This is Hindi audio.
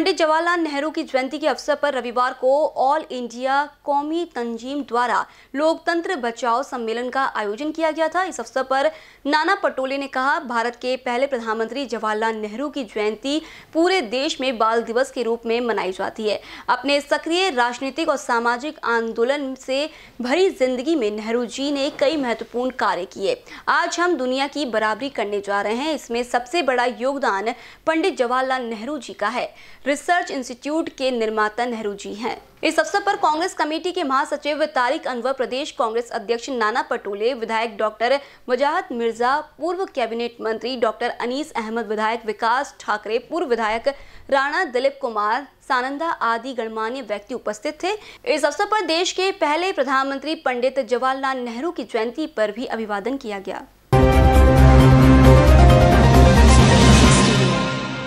पंडित जवाहरलाल नेहरू की जयंती के अवसर पर रविवार को ऑल इंडिया कौमी तंजीम द्वारा लोकतंत्र बचाओ सम्मेलन का आयोजन किया गया था इस अवसर पर नाना पटोले ने कहा भारत के पहले प्रधानमंत्री जवाहरलाल नेहरू की जयंती पूरे देश में बाल दिवस के रूप में मनाई जाती है अपने सक्रिय राजनीतिक और सामाजिक आंदोलन से भरी जिंदगी में नेहरू जी ने कई महत्वपूर्ण कार्य किए आज हम दुनिया की बराबरी करने जा रहे हैं इसमें सबसे बड़ा योगदान पंडित जवाहरलाल नेहरू जी का है रिसर्च इंस्टीट्यूट के निर्माता नेहरू जी हैं इस अवसर पर कांग्रेस कमेटी के महासचिव तारिक अनवर प्रदेश कांग्रेस अध्यक्ष नाना पटोले विधायक डॉक्टर वजाहत मिर्जा पूर्व कैबिनेट मंत्री डॉक्टर अनीस अहमद विधायक विकास ठाकरे पूर्व विधायक राणा दिलीप कुमार सानंदा आदि गणमान्य व्यक्ति उपस्थित थे इस अवसर पर देश के पहले प्रधानमंत्री पंडित जवाहरलाल नेहरू की जयंती पर भी अभिवादन किया गया